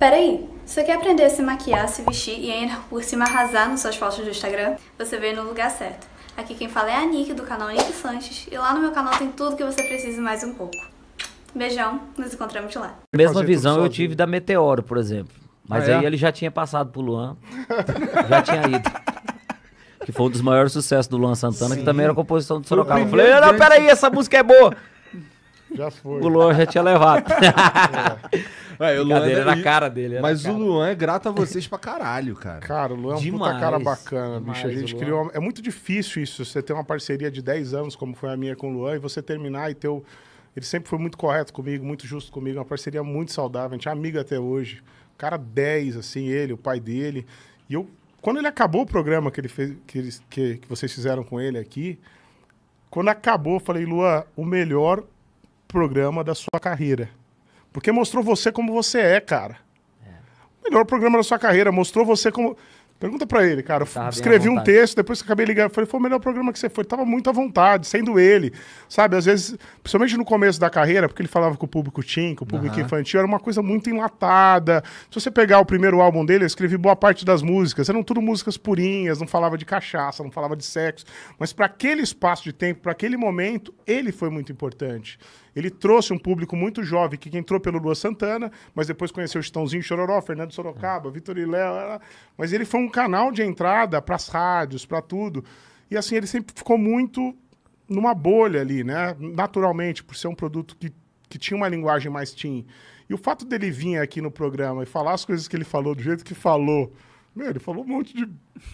Peraí, você quer aprender a se maquiar, se vestir e ainda por cima arrasar nas suas fotos do Instagram? Você veio no lugar certo. Aqui quem fala é a Nick, do canal Nick Sanches, e lá no meu canal tem tudo que você precisa mais um pouco. Beijão, nos encontramos lá. Mesma visão eu tive da Meteoro, por exemplo. Mas ah, é? aí é? ele já tinha passado pro Luan, já tinha ido. Que foi um dos maiores sucessos do Luan Santana, Sim. que também era composição do Sorocaba. Eu falei, não, peraí, essa música é boa. Já foi. O Luan já tinha levado. É. Ué, Brincadeira, era na cara dele. era Mas o Luan é grato a vocês pra caralho, cara. Cara, o Luan é um puta cara bacana, bicho. A gente criou. uma- É muito difícil isso. Você ter uma parceria de 10 anos, como foi a minha com o Luan, e você terminar e ter o. Ele sempre foi muito correto comigo, muito justo comigo. Uma parceria muito saudável. A gente é amigo até hoje. Cara 10, assim, ele, o pai dele. E eu. Quando ele acabou o programa que, ele fez, que, eles, que, que vocês fizeram com ele aqui, quando acabou, eu falei, Luan, o melhor programa da sua carreira. Porque mostrou você como você é, cara. É. Melhor programa da sua carreira, mostrou você como. Pergunta pra ele, cara. escrevi um texto, depois que acabei ligando, falei, foi o melhor programa que você foi. Tava muito à vontade, sendo ele. Sabe, às vezes, principalmente no começo da carreira, porque ele falava com o público teen, com o público uhum. infantil, era uma coisa muito enlatada. Se você pegar o primeiro álbum dele, eu escrevi boa parte das músicas. Eram tudo músicas purinhas, não falava de cachaça, não falava de sexo. Mas para aquele espaço de tempo, para aquele momento, ele foi muito importante. Ele trouxe um público muito jovem que entrou pelo Lua Santana, mas depois conheceu o Chitãozinho Chororó, Fernando Sorocaba, Vitor e Léo. Mas ele foi um canal de entrada para as rádios, para tudo. E assim, ele sempre ficou muito numa bolha ali, né? Naturalmente, por ser um produto que, que tinha uma linguagem mais teen. E o fato dele vir aqui no programa e falar as coisas que ele falou, do jeito que falou, meu, ele falou um monte de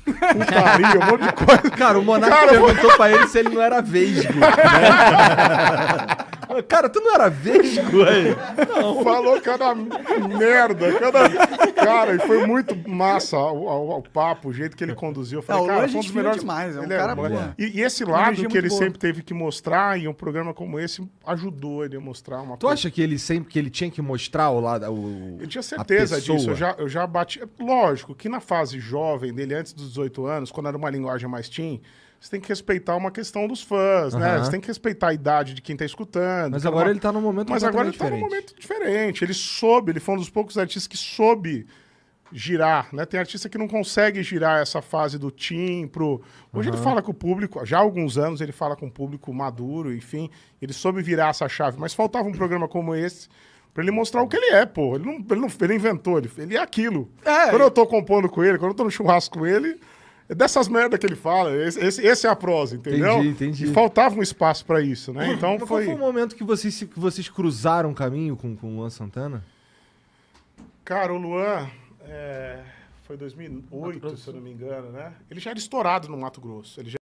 putaria, um monte de coisa. Cara, o Monarca perguntou pra ele se ele não era vesgo. Né? Cara, tu não era vesgo, aí? Não. Falou cada merda, cada. Cara, e foi muito massa o, papo, o jeito que ele conduziu. Eu falei, não, cara, foi um dos melhores. Demais, é um ele é cara é, e, e, esse lado que ele boa. sempre teve que mostrar, e um programa como esse ajudou ele a mostrar uma tu coisa. Tu acha que ele sempre que ele tinha que mostrar o lado. O, eu tinha certeza disso. Eu já, eu já bati. Lógico que na fase jovem dele, antes dos 18 anos, quando era uma linguagem mais teen você tem que respeitar uma questão dos fãs, uhum. né? Você tem que respeitar a idade de quem tá escutando. Mas é agora uma... ele tá num momento Mas agora ele diferente. tá num momento diferente. Ele soube, ele foi um dos poucos artistas que soube girar, né? Tem artista que não consegue girar essa fase do tim pro... Hoje uhum. ele fala com o público, já há alguns anos ele fala com o público maduro, enfim. Ele soube virar essa chave, mas faltava um programa como esse Pra ele mostrar o que ele é, pô. Ele não, ele não ele inventou, ele, ele é aquilo. É, quando eu tô compondo com ele, quando eu tô no churrasco com ele, é dessas merda que ele fala. Esse, esse, esse, é a prosa, entendeu? Entendi, entendi. E faltava um espaço para isso, né? Então Mas foi. Qual foi o momento que vocês, que vocês cruzaram o caminho com, com o Luan Santana? Cara, o Luan. É... Foi 2008, se eu não me engano, né? Ele já era estourado no Mato Grosso. Ele já